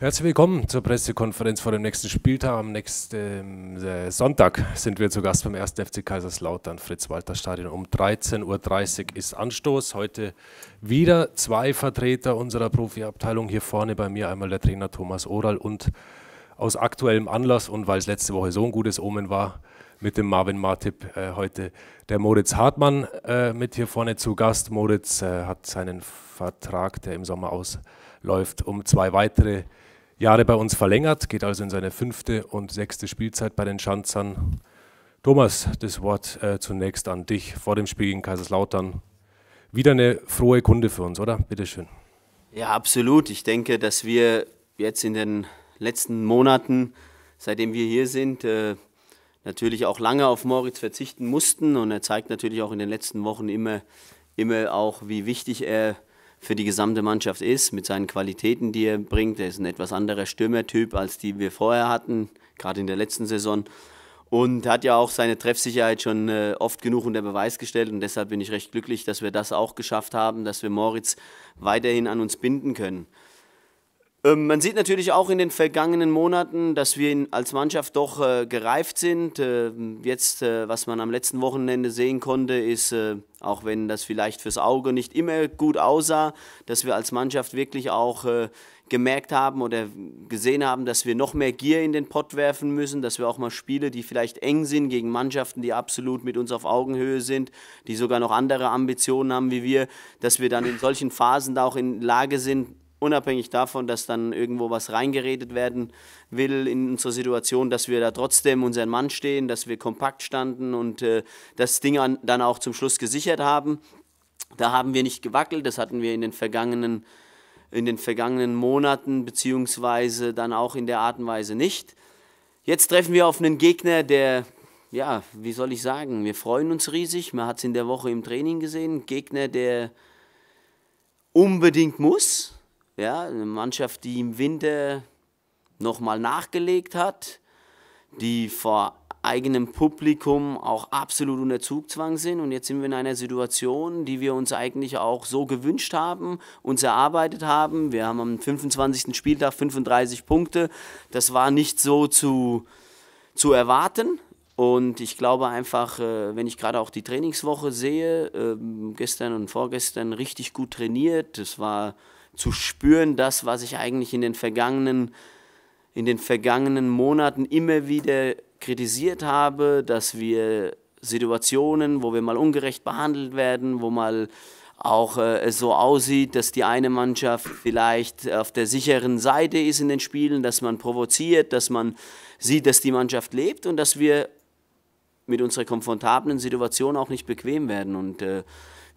Herzlich willkommen zur Pressekonferenz vor dem nächsten Spieltag. Am nächsten ähm, äh, Sonntag sind wir zu Gast beim 1. FC Kaiserslautern, Fritz-Walter-Stadion. Um 13.30 Uhr ist Anstoß. Heute wieder zwei Vertreter unserer Profiabteilung hier vorne bei mir. Einmal der Trainer Thomas Oral und aus aktuellem Anlass und weil es letzte Woche so ein gutes Omen war, mit dem Marvin Martip äh, heute der Moritz Hartmann äh, mit hier vorne zu Gast. Moritz äh, hat seinen Vertrag, der im Sommer ausläuft, um zwei weitere Jahre bei uns verlängert, geht also in seine fünfte und sechste Spielzeit bei den Schanzern. Thomas, das Wort äh, zunächst an dich vor dem Spiel gegen Kaiserslautern. Wieder eine frohe Kunde für uns, oder? Bitte schön. Ja, absolut. Ich denke, dass wir jetzt in den letzten Monaten, seitdem wir hier sind, äh, natürlich auch lange auf Moritz verzichten mussten. Und er zeigt natürlich auch in den letzten Wochen immer, immer auch, wie wichtig er ist für die gesamte Mannschaft ist, mit seinen Qualitäten, die er bringt. Er ist ein etwas anderer Stürmertyp, als die wir vorher hatten, gerade in der letzten Saison. Und hat ja auch seine Treffsicherheit schon äh, oft genug unter Beweis gestellt. Und deshalb bin ich recht glücklich, dass wir das auch geschafft haben, dass wir Moritz weiterhin an uns binden können. Ähm, man sieht natürlich auch in den vergangenen Monaten, dass wir als Mannschaft doch äh, gereift sind. Äh, jetzt, äh, was man am letzten Wochenende sehen konnte, ist, auch wenn das vielleicht fürs Auge nicht immer gut aussah, dass wir als Mannschaft wirklich auch gemerkt haben oder gesehen haben, dass wir noch mehr Gier in den Pott werfen müssen, dass wir auch mal Spiele, die vielleicht eng sind, gegen Mannschaften, die absolut mit uns auf Augenhöhe sind, die sogar noch andere Ambitionen haben wie wir, dass wir dann in solchen Phasen da auch in Lage sind, unabhängig davon, dass dann irgendwo was reingeredet werden will in unserer Situation, dass wir da trotzdem unseren Mann stehen, dass wir kompakt standen und äh, das Ding an, dann auch zum Schluss gesichert haben. Da haben wir nicht gewackelt, das hatten wir in den vergangenen, in den vergangenen Monaten beziehungsweise dann auch in der Art und Weise nicht. Jetzt treffen wir auf einen Gegner, der, ja, wie soll ich sagen, wir freuen uns riesig. Man hat es in der Woche im Training gesehen. Gegner, der unbedingt muss, ja, eine Mannschaft, die im Winter nochmal nachgelegt hat, die vor eigenem Publikum auch absolut unter Zugzwang sind. Und jetzt sind wir in einer Situation, die wir uns eigentlich auch so gewünscht haben, uns erarbeitet haben. Wir haben am 25. Spieltag 35 Punkte. Das war nicht so zu, zu erwarten. Und ich glaube einfach, äh, wenn ich gerade auch die Trainingswoche sehe, ähm, gestern und vorgestern richtig gut trainiert. Das war zu spüren, das, was ich eigentlich in den vergangenen, in den vergangenen Monaten immer wieder kritisiert habe, dass wir Situationen, wo wir mal ungerecht behandelt werden, wo mal auch äh, es so aussieht, dass die eine Mannschaft vielleicht auf der sicheren Seite ist in den Spielen, dass man provoziert, dass man sieht, dass die Mannschaft lebt und dass wir mit unserer komfortablen Situation auch nicht bequem werden. Und äh,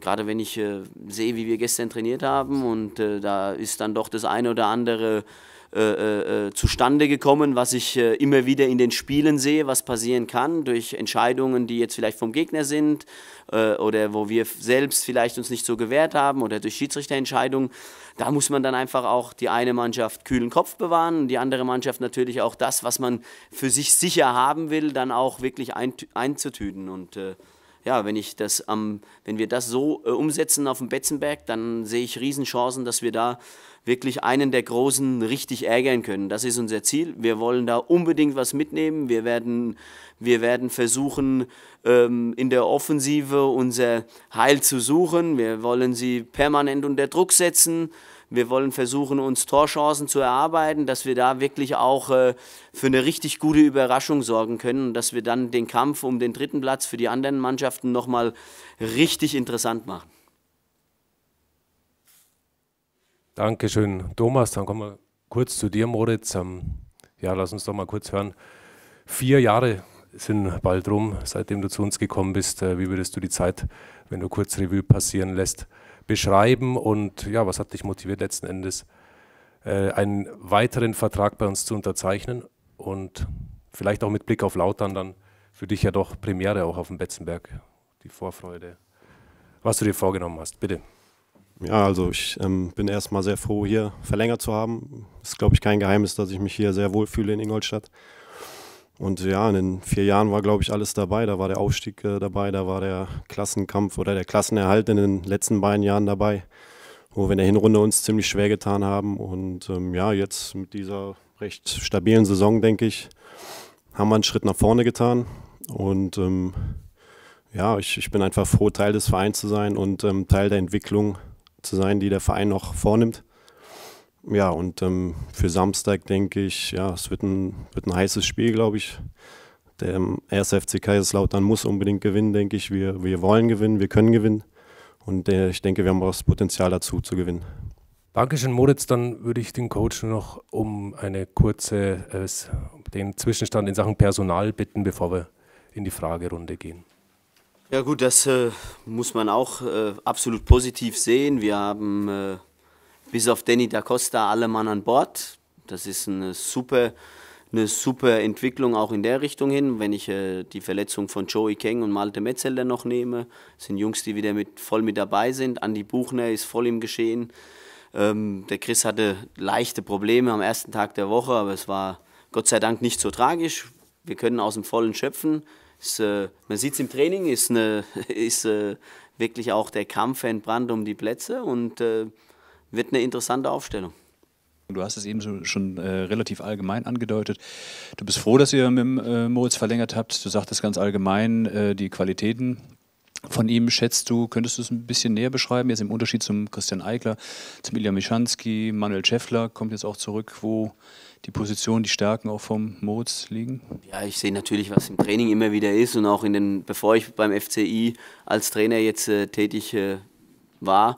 gerade wenn ich äh, sehe, wie wir gestern trainiert haben und äh, da ist dann doch das eine oder andere äh, äh, äh, zustande gekommen, was ich äh, immer wieder in den Spielen sehe, was passieren kann durch Entscheidungen, die jetzt vielleicht vom Gegner sind äh, oder wo wir selbst vielleicht uns nicht so gewehrt haben oder durch Schiedsrichterentscheidungen. Da muss man dann einfach auch die eine Mannschaft kühlen Kopf bewahren und die andere Mannschaft natürlich auch das, was man für sich sicher haben will, dann auch wirklich ein, einzutüten und äh, ja, wenn ich das am, wenn wir das so äh, umsetzen auf dem Betzenberg, dann sehe ich Riesenchancen, dass wir da wirklich einen der Großen richtig ärgern können. Das ist unser Ziel. Wir wollen da unbedingt was mitnehmen. Wir werden, wir werden versuchen, ähm, in der Offensive unser Heil zu suchen. Wir wollen sie permanent unter Druck setzen. Wir wollen versuchen, uns Torchancen zu erarbeiten, dass wir da wirklich auch äh, für eine richtig gute Überraschung sorgen können und dass wir dann den Kampf um den dritten Platz für die anderen Mannschaften nochmal richtig interessant machen. Dankeschön, Thomas. Dann kommen wir kurz zu dir, Moritz. Ähm, ja, lass uns doch mal kurz hören. Vier Jahre sind bald rum, seitdem du zu uns gekommen bist. Äh, wie würdest du die Zeit, wenn du kurz Revue passieren lässt, beschreiben? Und ja, was hat dich motiviert, letzten Endes äh, einen weiteren Vertrag bei uns zu unterzeichnen? Und vielleicht auch mit Blick auf Lautern dann für dich ja doch Premiere auch auf dem Betzenberg, die Vorfreude, was du dir vorgenommen hast. Bitte. Ja, also ich ähm, bin erstmal sehr froh, hier verlängert zu haben. Es Ist, glaube ich, kein Geheimnis, dass ich mich hier sehr wohl fühle in Ingolstadt. Und ja, in den vier Jahren war, glaube ich, alles dabei. Da war der Aufstieg äh, dabei, da war der Klassenkampf oder der Klassenerhalt in den letzten beiden Jahren dabei, wo wir in der Hinrunde uns ziemlich schwer getan haben. Und ähm, ja, jetzt mit dieser recht stabilen Saison, denke ich, haben wir einen Schritt nach vorne getan. Und ähm, ja, ich, ich bin einfach froh, Teil des Vereins zu sein und ähm, Teil der Entwicklung zu sein, die der Verein noch vornimmt ja, und ähm, für Samstag denke ich, ja, es wird ein, wird ein heißes Spiel, glaube ich. Der ähm, erste FC Kaiserslautern muss unbedingt gewinnen, denke ich. Wir, wir wollen gewinnen, wir können gewinnen. Und äh, ich denke, wir haben auch das Potenzial dazu zu gewinnen. Dankeschön, Moritz. Dann würde ich den Coach noch um eine kurze, äh, den Zwischenstand in Sachen Personal bitten, bevor wir in die Fragerunde gehen. Ja gut, das äh, muss man auch äh, absolut positiv sehen. Wir haben äh, bis auf Danny da Costa alle Mann an Bord. Das ist eine super, eine super Entwicklung auch in der Richtung hin. Wenn ich äh, die Verletzung von Joey Kang und Malte Metzelder noch nehme, sind Jungs, die wieder mit, voll mit dabei sind. Andy Buchner ist voll im Geschehen. Ähm, der Chris hatte leichte Probleme am ersten Tag der Woche, aber es war Gott sei Dank nicht so tragisch. Wir können aus dem Vollen schöpfen. Ist, äh, man sieht es im Training, ist, eine, ist äh, wirklich auch der Kampf entbrannt um die Plätze und äh, wird eine interessante Aufstellung. Du hast es eben schon, äh, relativ allgemein angedeutet. Du bist froh, dass ihr mit äh, Moritz verlängert habt. Du sagtest ganz allgemein, äh, die Qualitäten von ihm schätzt du. Könntest du es ein bisschen näher beschreiben? Jetzt im Unterschied zum Christian Eigler, zum Ilya Mischanski, Manuel Schäffler kommt jetzt auch zurück, wo die Position, die Stärken auch vom Moritz liegen? Ja, ich sehe natürlich, was im Training immer wieder ist und auch in den, bevor ich beim FCI als Trainer jetzt äh, tätig äh, war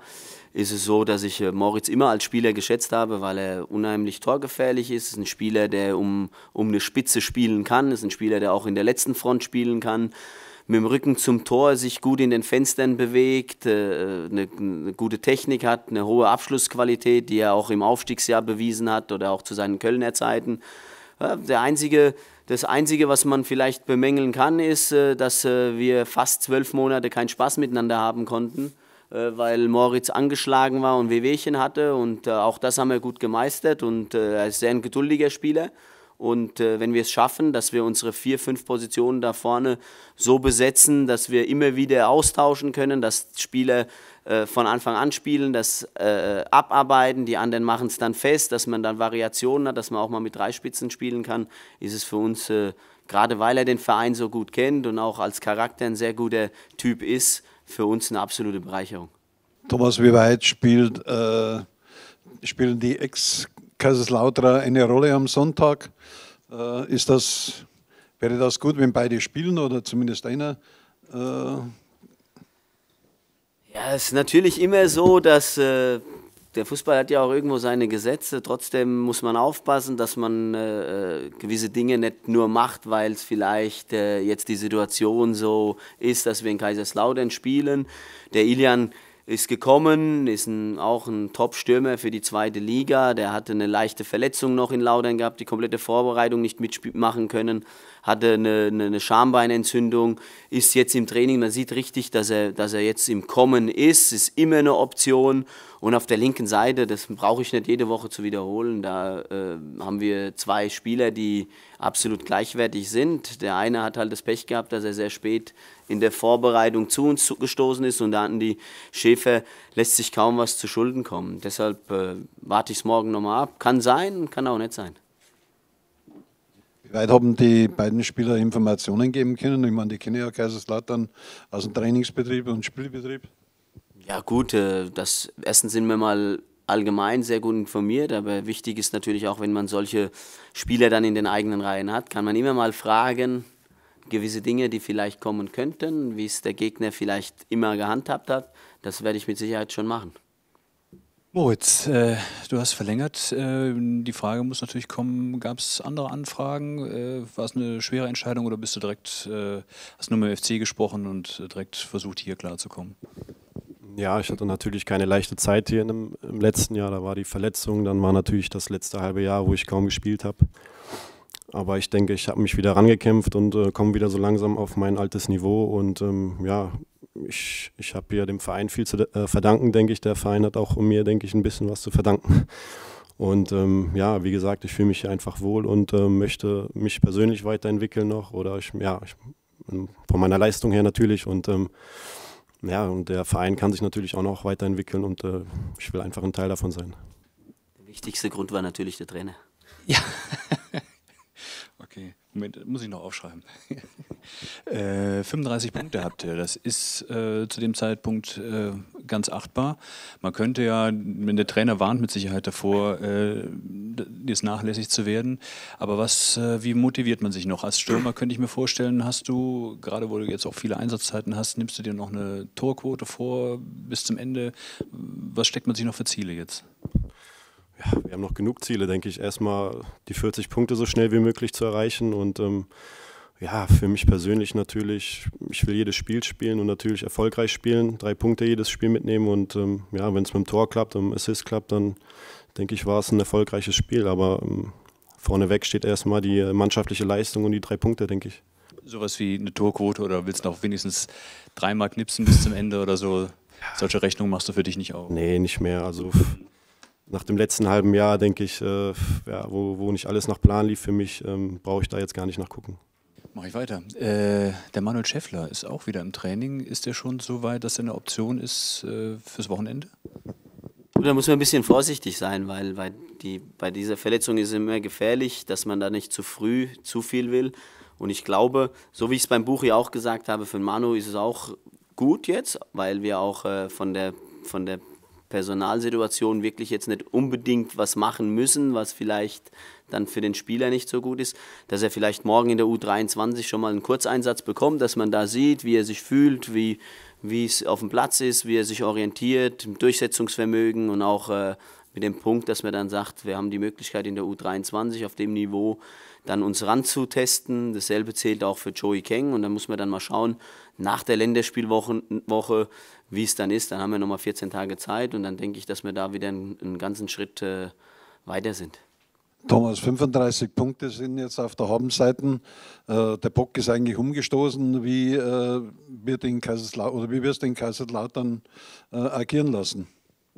ist es so, dass ich äh, Moritz immer als Spieler geschätzt habe, weil er unheimlich torgefährlich ist. Es Ist ein Spieler, der um, um eine Spitze spielen kann. Es Ist ein Spieler, der auch in der letzten Front spielen kann. Mit dem Rücken zum Tor sich gut in den Fenstern bewegt, äh, eine, eine gute Technik hat, eine hohe Abschlussqualität, die er auch im Aufstiegsjahr bewiesen hat oder auch zu seinen Kölner Zeiten. Der einzige, das Einzige, was man vielleicht bemängeln kann, ist, äh, dass wir fast zwölf Monate keinen Spaß miteinander haben konnten. Äh, weil Moritz angeschlagen war und Wehwehchen hatte. Und äh, auch das haben wir gut gemeistert. Und äh, er ist sehr ein geduldiger Spieler. Und wenn wir es schaffen, dass wir unsere vier, fünf Positionen da vorne so besetzen, dass wir immer wieder austauschen können, dass Spieler von Anfang an spielen, das äh, abarbeiten, die anderen machen es dann fest, dass man dann Variationen hat, dass man auch mal mit drei Spitzen spielen kann, ist es für uns, äh, gerade weil er den Verein so gut kennt und auch als Charakter ein sehr guter Typ ist, für uns eine absolute Bereicherung. Thomas, wie weit spielt, äh, spielen die Ex-Kaiserslauterer eine Rolle am Sonntag? Äh, ist das, wäre das gut, wenn beide spielen oder zumindest einer? Äh ja, es ist natürlich immer so, dass äh, der Fußball hat ja auch irgendwo seine Gesetze. Trotzdem muss man aufpassen, dass man äh, äh gewisse Dinge nicht nur macht, weil es vielleicht äh, jetzt die Situation so ist, dass wir in Kaiserslautern spielen. Der Ilian ist gekommen, ist ein, auch ein Top-Stürmer für die zweite Liga. Der hatte eine leichte Verletzung noch in Laudern gehabt, die komplette Vorbereitung nicht mitmachen können, hatte eine, eine, eine, Schambeinentzündung, ist jetzt im Training. Man sieht richtig, dass er, dass er jetzt im Kommen ist, ist immer eine Option. Und auf der linken Seite, das brauche ich nicht jede Woche zu wiederholen, da äh, haben wir zwei Spieler, die absolut gleichwertig sind. Der eine hat halt das Pech gehabt, dass er sehr spät in der Vorbereitung zu uns gestoßen ist und da hatten die Schäfer, lässt sich kaum was zu Schulden kommen. Deshalb äh, warte ich es morgen nochmal ab. Kann sein, kann auch nicht sein. Wie weit haben die beiden Spieler Informationen geben können? Ich meine, die kennen ja Kaiserslautern aus dem Trainingsbetrieb und Spielbetrieb. Ja gut, äh, das, erstens sind wir mal allgemein sehr gut informiert, aber wichtig ist natürlich auch, wenn man solche Spieler dann in den eigenen Reihen hat, kann man immer mal fragen, gewisse Dinge, die vielleicht kommen könnten, wie es der Gegner vielleicht immer gehandhabt hat, das werde ich mit Sicherheit schon machen. Moritz, äh, du hast verlängert. Äh, die Frage muss natürlich kommen, gab es andere Anfragen? Äh, War es eine schwere Entscheidung oder bist du direkt, äh, hast nur mit dem FC gesprochen und äh, direkt versucht, hier klarzukommen? Ja, ich hatte natürlich keine leichte Zeit hier dem, im letzten Jahr. Da war die Verletzung, dann war natürlich das letzte halbe Jahr, wo ich kaum gespielt habe. Aber ich denke, ich habe mich wieder rangekämpft und äh, komme wieder so langsam auf mein altes Niveau. Und ähm, ja, ich, ich habe hier dem Verein viel zu äh, verdanken, denke ich. Der Verein hat auch um mir, denke ich, ein bisschen was zu verdanken. Und ähm, ja, wie gesagt, ich fühle mich hier einfach wohl und äh, möchte mich persönlich weiterentwickeln noch. Oder ich, ja, ich, ähm, von meiner Leistung her natürlich. Und ähm, ja, und der Verein kann sich natürlich auch noch weiterentwickeln und äh, ich will einfach ein Teil davon sein. Der wichtigste Grund war natürlich der Trainer. Ja, Moment, muss ich noch aufschreiben. äh, 35 Punkte habt ihr. Das ist äh, zu dem Zeitpunkt äh, ganz achtbar. Man könnte ja, wenn der Trainer warnt mit Sicherheit davor, äh, jetzt nachlässig zu werden. Aber was, äh, wie motiviert man sich noch? Als Stürmer könnte ich mir vorstellen, hast du, gerade wo du jetzt auch viele Einsatzzeiten hast, nimmst du dir noch eine Torquote vor bis zum Ende? Was steckt man sich noch für Ziele jetzt? wir haben noch genug Ziele, denke ich. Erstmal die 40 Punkte so schnell wie möglich zu erreichen und ähm, ja, für mich persönlich natürlich, ich will jedes Spiel spielen und natürlich erfolgreich spielen, drei Punkte jedes Spiel mitnehmen und ähm, ja, wenn es mit dem Tor klappt und dem Assist klappt, dann denke ich, war es ein erfolgreiches Spiel, aber ähm, vorneweg steht erstmal die äh, mannschaftliche Leistung und die drei Punkte, denke ich. Sowas wie eine Torquote oder willst du noch wenigstens dreimal knipsen bis zum Ende oder so? Solche Rechnungen machst du für dich nicht auch? Nee, nicht mehr. Also nach dem letzten halben Jahr, denke ich, äh, ja, wo, wo nicht alles nach Plan lief für mich, ähm, brauche ich da jetzt gar nicht nachgucken. Mache ich weiter. Äh, der Manuel Schäffler ist auch wieder im Training. Ist er schon so weit, dass er eine Option ist äh, fürs Wochenende? Da muss man ein bisschen vorsichtig sein, weil, weil die, bei dieser Verletzung ist es immer gefährlich, dass man da nicht zu früh zu viel will. Und ich glaube, so wie ich es beim Buch Buchi auch gesagt habe, für Manu ist es auch gut jetzt, weil wir auch äh, von der von der Personalsituation wirklich jetzt nicht unbedingt was machen müssen, was vielleicht dann für den Spieler nicht so gut ist, dass er vielleicht morgen in der U23 schon mal einen Kurzeinsatz bekommt, dass man da sieht, wie er sich fühlt, wie, wie es auf dem Platz ist, wie er sich orientiert, Durchsetzungsvermögen und auch äh, mit dem Punkt, dass man dann sagt, wir haben die Möglichkeit in der U23 auf dem Niveau dann uns ranzutesten. Dasselbe zählt auch für Joey Kang und dann muss man dann mal schauen, nach der Länderspielwoche, wie es dann ist, dann haben wir nochmal 14 Tage Zeit und dann denke ich, dass wir da wieder einen, einen ganzen Schritt äh, weiter sind. Thomas, 35 Punkte sind jetzt auf der Habenseite. Äh, der Bock ist eigentlich umgestoßen. Wie, äh, wird den oder wie wirst du in Kaiserslautern äh, agieren lassen?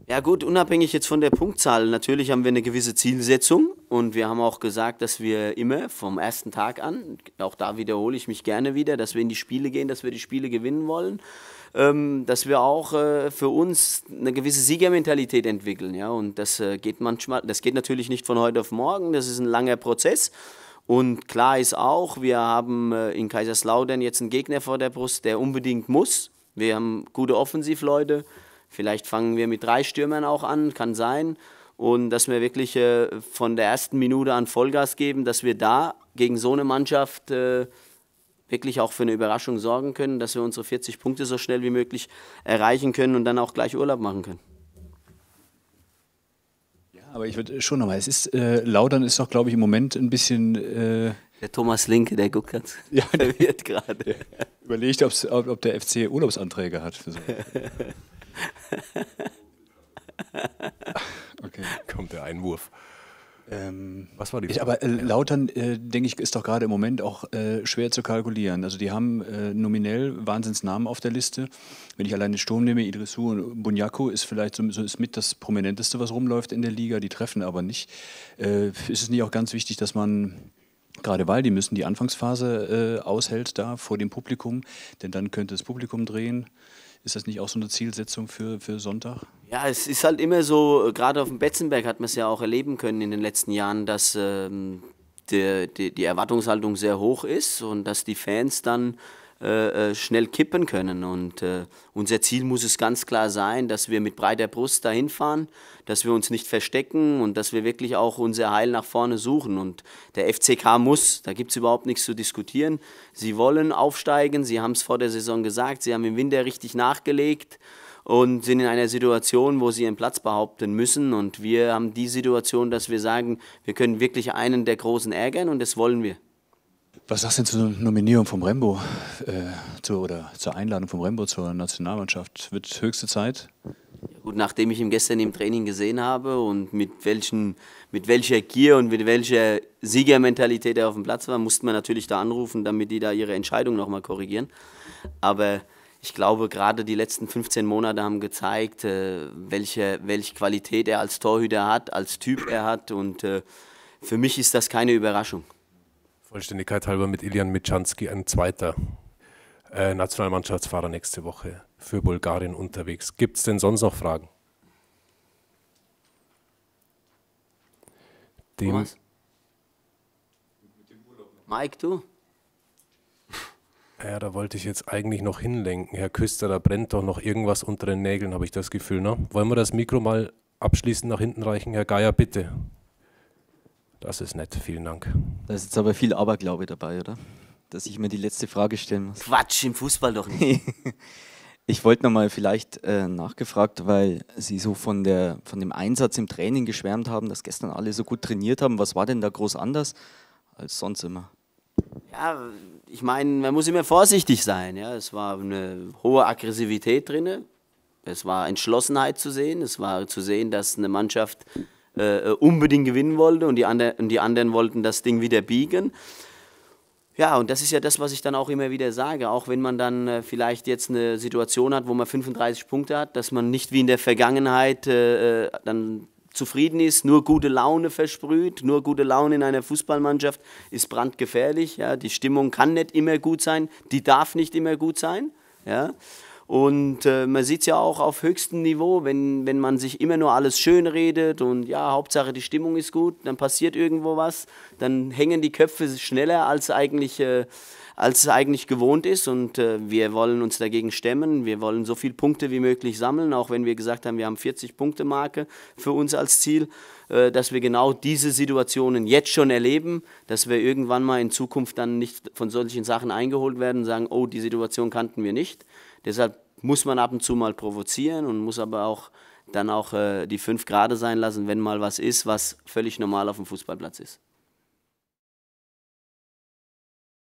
Ja gut, unabhängig jetzt von der Punktzahl, natürlich haben wir eine gewisse Zielsetzung und wir haben auch gesagt, dass wir immer vom ersten Tag an, auch da wiederhole ich mich gerne wieder, dass wir in die Spiele gehen, dass wir die Spiele gewinnen wollen. Ähm, dass wir auch äh, für uns eine gewisse Siegermentalität entwickeln. Ja? Und das äh, geht manchmal, das geht natürlich nicht von heute auf morgen, das ist ein langer Prozess. Und klar ist auch, wir haben äh, in Kaiserslautern jetzt einen Gegner vor der Brust, der unbedingt muss. Wir haben gute Offensivleute. Vielleicht fangen wir mit drei Stürmern auch an, kann sein. Und dass wir wirklich von der ersten Minute an Vollgas geben, dass wir da gegen so eine Mannschaft wirklich auch für eine Überraschung sorgen können, dass wir unsere 40 Punkte so schnell wie möglich erreichen können und dann auch gleich Urlaub machen können. Ja, aber ich würde schon nochmal, es ist, äh, Laudern ist doch, glaube ich, im Moment ein bisschen... Äh der Thomas Linke, der guckt ganz ja, verwirrt gerade. Überlegt, ob, ob der FC Urlaubsanträge hat. Für so. okay. Kommt der Einwurf. Ähm, Was war die Frage? Aber äh, Lautern, äh, denke ich, ist doch gerade im Moment auch äh, schwer zu kalkulieren. Also die haben äh, nominell Wahnsinnsnamen auf der Liste. Wenn ich alleine Sturm nehme, Idrissou und Bunyaku ist vielleicht so, so, ist mit das Prominenteste, was rumläuft in der Liga. Die treffen aber nicht. Äh, ist es nicht auch ganz wichtig, dass man Gerade weil die müssen die Anfangsphase äh, aushält da vor dem Publikum, denn dann könnte das Publikum drehen. Ist das nicht auch so eine Zielsetzung für, für Sonntag? Ja, es ist halt immer so, gerade auf dem Betzenberg hat man es ja auch erleben können in den letzten Jahren, dass ähm, die, die, die, Erwartungshaltung sehr hoch ist und dass die Fans dann äh, äh, schnell kippen können. Und äh, unser Ziel muss es ganz klar sein, dass wir mit breiter Brust dahin fahren, dass wir uns nicht verstecken und dass wir wirklich auch unser Heil nach vorne suchen. Und der FCK muss, da gibt es überhaupt nichts zu diskutieren. Sie wollen aufsteigen, sie haben es vor der Saison gesagt, sie haben im Winter richtig nachgelegt und sind in einer Situation, wo sie ihren Platz behaupten müssen. Und wir haben die Situation, dass wir sagen, wir können wirklich einen der Großen ärgern und das wollen wir. Was sagst du denn zur Nominierung vom Rembo äh, zu, oder zur Einladung vom Rembo zur Nationalmannschaft? Wird höchste Zeit? Gut, nachdem ich ihn gestern im Training gesehen habe und mit, welchen, mit welcher Gier und mit welcher Siegermentalität er auf dem Platz war, musste man natürlich da anrufen, damit die da ihre Entscheidung nochmal korrigieren. Aber ich glaube, gerade die letzten 15 Monate haben gezeigt, äh, welche, welche Qualität er als Torhüter hat, als Typ er hat. Und äh, für mich ist das keine Überraschung. Vollständigkeit halber mit Ilian Mitschanski, ein zweiter äh, Nationalmannschaftsfahrer nächste Woche für Bulgarien unterwegs. Gibt es denn sonst noch Fragen? Dem Thomas? Mike, du? ja, da wollte ich jetzt eigentlich noch hinlenken. Herr Küster, da brennt doch noch irgendwas unter den Nägeln, habe ich das Gefühl. Ne? Wollen wir das Mikro mal abschließend nach hinten reichen? Herr Geier, bitte. Das ist nett, vielen Dank. Da ist jetzt aber viel Aberglaube dabei, oder? Dass ich mir die letzte Frage stellen muss. Quatsch, im Fußball doch nicht. ich wollte nochmal vielleicht äh, nachgefragt, weil Sie so von, der, von dem Einsatz im Training geschwärmt haben, dass gestern alle so gut trainiert haben. Was war denn da groß anders als sonst immer? ja, ich meine, man muss immer vorsichtig sein. Ja. Es war eine hohe Aggressivität drin, es war Entschlossenheit zu sehen, es war zu sehen, dass eine Mannschaft äh, äh, unbedingt gewinnen wollte und die, andre, und die anderen wollten das Ding wieder biegen. Ja, und das ist ja das, was ich dann auch immer wieder sage, auch wenn man dann äh, vielleicht jetzt eine Situation hat, wo man 35 Punkte hat, dass man nicht wie in der Vergangenheit äh, äh dann zufrieden ist, nur gute Laune versprüht, nur gute Laune in einer Fußballmannschaft ist brandgefährlich. Ja, die Stimmung kann nicht immer gut sein, die darf nicht immer gut sein. Ja. Und äh, man sieht es ja auch auf höchstem Niveau, wenn, wenn man sich immer nur alles schön redet und ja, Hauptsache die Stimmung ist gut, dann passiert irgendwo was, dann hängen die Köpfe schneller als eigentlich. Äh, als es eigentlich gewohnt ist. Und äh, wir wollen uns dagegen stemmen. Wir wollen so viele Punkte wie möglich sammeln, auch wenn wir gesagt haben, wir haben 40-Punkte-Marke für uns als Ziel, äh, dass wir genau diese Situationen jetzt schon erleben, dass wir irgendwann mal in Zukunft dann nicht von solchen Sachen eingeholt werden und sagen, oh, die Situation kannten wir nicht. Deshalb muss man ab und zu mal provozieren und muss aber auch dann auch äh, die fünf Grade sein lassen, wenn mal was ist, was völlig normal auf dem Fußballplatz ist.